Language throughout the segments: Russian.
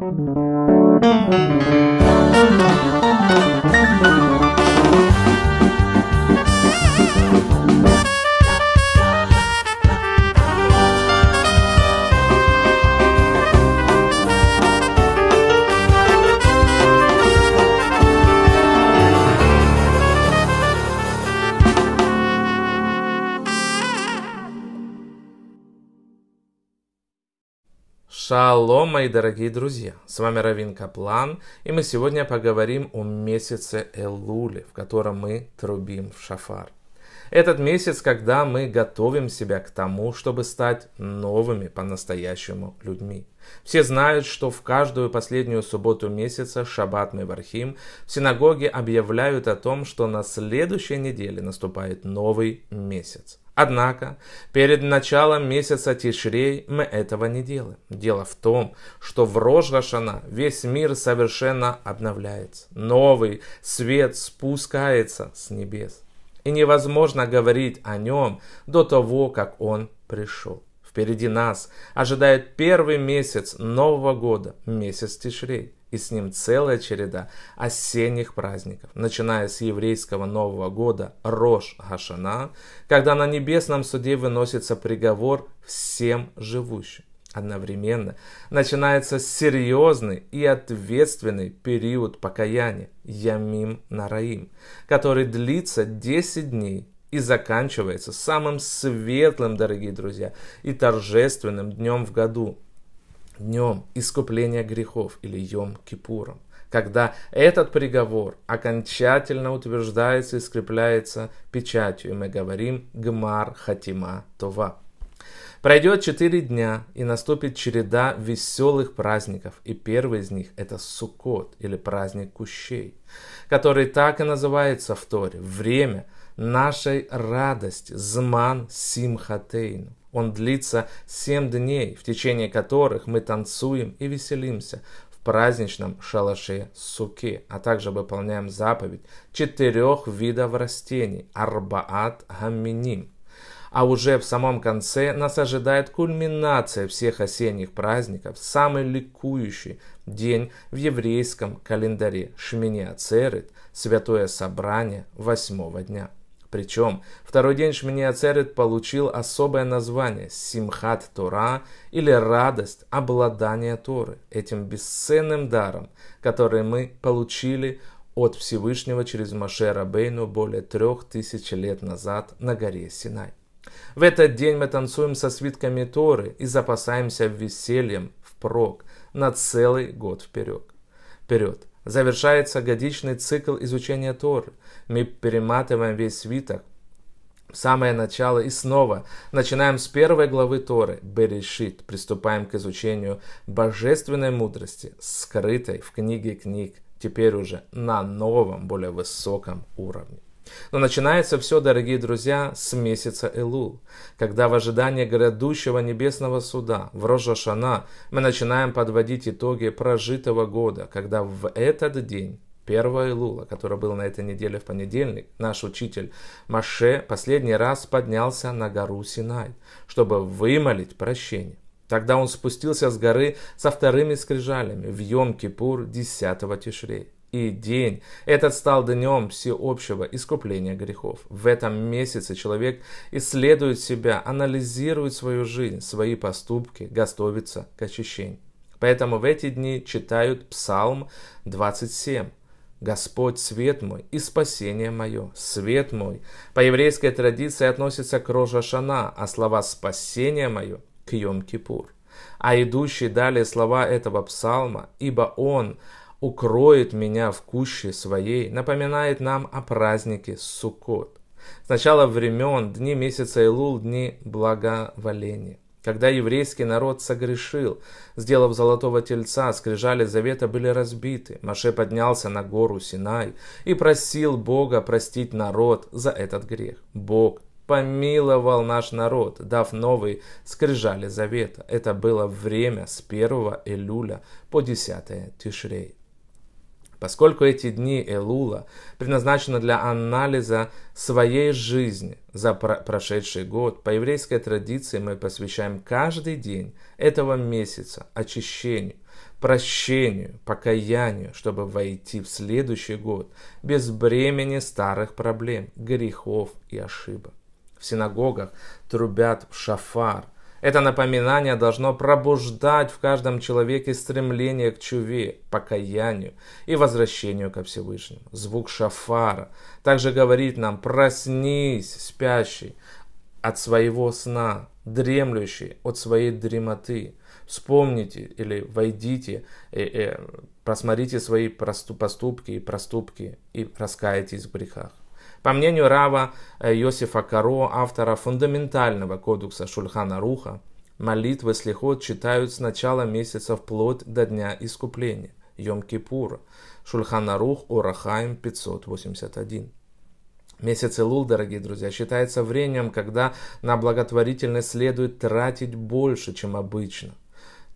Thank you. Шалом, мои дорогие друзья! С вами Равин Каплан, и мы сегодня поговорим о месяце Элуле, в котором мы трубим в шафар. Этот месяц, когда мы готовим себя к тому, чтобы стать новыми по-настоящему людьми. Все знают, что в каждую последнюю субботу месяца Шаббат Мевархим в синагоге объявляют о том, что на следующей неделе наступает новый месяц. Однако, перед началом месяца Тишрей мы этого не делаем. Дело в том, что в Рожгашана весь мир совершенно обновляется. Новый свет спускается с небес. И невозможно говорить о нем до того, как он пришел. Впереди нас ожидает первый месяц Нового года, месяц Тишрей и с ним целая череда осенних праздников, начиная с еврейского Нового года Рош Хашана, когда на небесном суде выносится приговор всем живущим. Одновременно начинается серьезный и ответственный период покаяния Ямим Нараим, который длится 10 дней и заканчивается самым светлым, дорогие друзья, и торжественным днем в году днем искупления грехов или Йом-Кипуром, когда этот приговор окончательно утверждается и скрепляется печатью, и мы говорим «Гмар Хатима Това». Пройдет четыре дня, и наступит череда веселых праздников, и первый из них – это Суккот, или праздник Кущей, который так и называется в Торе – время нашей радости, зман симхатейну. Он длится семь дней, в течение которых мы танцуем и веселимся в праздничном шалаше суки, а также выполняем заповедь четырех видов растений арбаат гаминим. А уже в самом конце нас ожидает кульминация всех осенних праздников, самый ликующий день в еврейском календаре Шмини Ацерет, Святое Собрание восьмого дня. Причем второй день Шминиацерет получил особое название Симхат Тора или радость обладания Торы, этим бесценным даром, который мы получили от Всевышнего через Маше Бейну более трех тысяч лет назад на горе Синай. В этот день мы танцуем со свитками Торы и запасаемся весельем впрок на целый год вперед. вперед. Завершается годичный цикл изучения Торы. Мы перематываем весь свиток в самое начало и снова начинаем с первой главы Торы, Берешит, приступаем к изучению божественной мудрости, скрытой в книге книг, теперь уже на новом, более высоком уровне. Но начинается все, дорогие друзья, с месяца Элул, когда в ожидании грядущего небесного суда в Рожашана мы начинаем подводить итоги прожитого года, когда в этот день Первого Илула, который был на этой неделе в понедельник, наш учитель Маше последний раз поднялся на гору Синай, чтобы вымолить прощение. Тогда он спустился с горы со вторыми скрижалями в Йом-Кипур 10-го Тишрея и день. Этот стал днем всеобщего искупления грехов. В этом месяце человек исследует себя, анализирует свою жизнь, свои поступки, готовится к очищению. Поэтому в эти дни читают Псалм 27. Господь свет мой и спасение мое, свет мой. По еврейской традиции относится к Рожа Шана, а слова «спасение мое» к Йом-Кипур. А идущие далее слова этого псалма «Ибо Он укроет меня в куще своей, напоминает нам о празднике Суккот. Сначала времен, дни месяца Илул, дни благоволения. Когда еврейский народ согрешил, сделав золотого тельца, скрижали завета были разбиты. Маше поднялся на гору Синай и просил Бога простить народ за этот грех. Бог помиловал наш народ, дав новые скрижали завета. Это было время с 1 Элюля по 10 Тишрей. Поскольку эти дни Элула предназначены для анализа своей жизни за про прошедший год, по еврейской традиции мы посвящаем каждый день этого месяца очищению, прощению, покаянию, чтобы войти в следующий год без бремени старых проблем, грехов и ошибок. В синагогах трубят в шафар, это напоминание должно пробуждать в каждом человеке стремление к чуве, покаянию и возвращению ко Всевышнему. Звук шафара также говорит нам «проснись, спящий, от своего сна, дремлющий от своей дремоты. Вспомните или войдите, э, э, просмотрите свои поступки и проступки и раскаетесь в грехах. По мнению Рава э, Йосифа Каро, автора фундаментального кодекса Шульхана Руха, молитвы слихот читают с начала месяца вплоть до Дня Искупления, Йом-Кипура, Шульхана Рух, Урахаим 581. Месяц Илул, дорогие друзья, считается временем, когда на благотворительность следует тратить больше, чем обычно.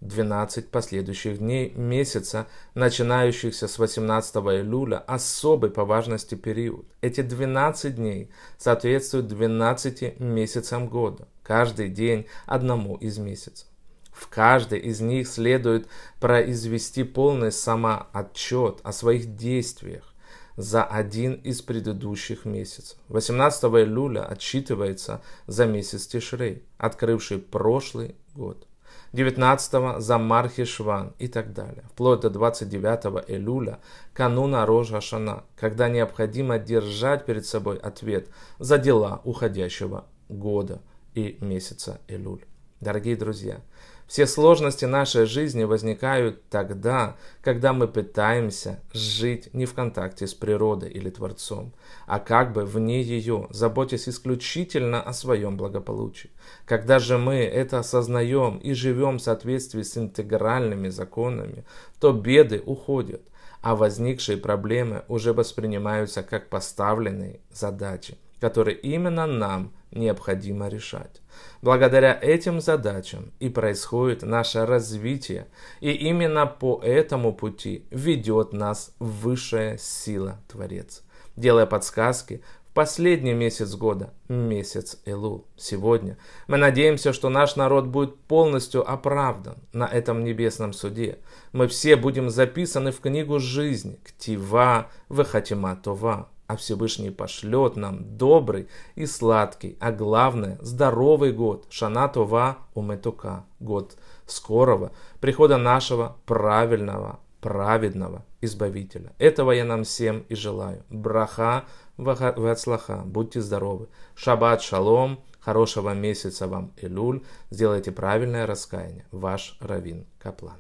12 последующих дней месяца, начинающихся с 18 июля, особый по важности период. Эти 12 дней соответствуют 12 месяцам года, каждый день одному из месяцев. В каждой из них следует произвести полный самоотчет о своих действиях за один из предыдущих месяцев. 18 июля отчитывается за месяц Тишрей, открывший прошлый год. 19 Замархи Шван и так далее, вплоть до 29 Элюля, кануна Рожа Шана, когда необходимо держать перед собой ответ за дела уходящего года и месяца Элюль. Дорогие друзья, все сложности нашей жизни возникают тогда, когда мы пытаемся жить не в контакте с природой или Творцом, а как бы вне ее, заботясь исключительно о своем благополучии. Когда же мы это осознаем и живем в соответствии с интегральными законами, то беды уходят, а возникшие проблемы уже воспринимаются как поставленные задачи, которые именно нам необходимо решать. Благодаря этим задачам и происходит наше развитие, и именно по этому пути ведет нас высшая сила Творец, делая подсказки в последний месяц года, месяц Элул. Сегодня мы надеемся, что наш народ будет полностью оправдан на этом небесном суде. Мы все будем записаны в книгу жизни, Ктива Выхатима Това а Всевышний пошлет нам добрый и сладкий, а главное, здоровый год, шанатова уметука, год скорого, прихода нашего правильного, праведного Избавителя. Этого я нам всем и желаю. Браха вацлаха, будьте здоровы. Шаббат шалом, хорошего месяца вам, Элюль. Сделайте правильное раскаяние. Ваш Равин Каплан.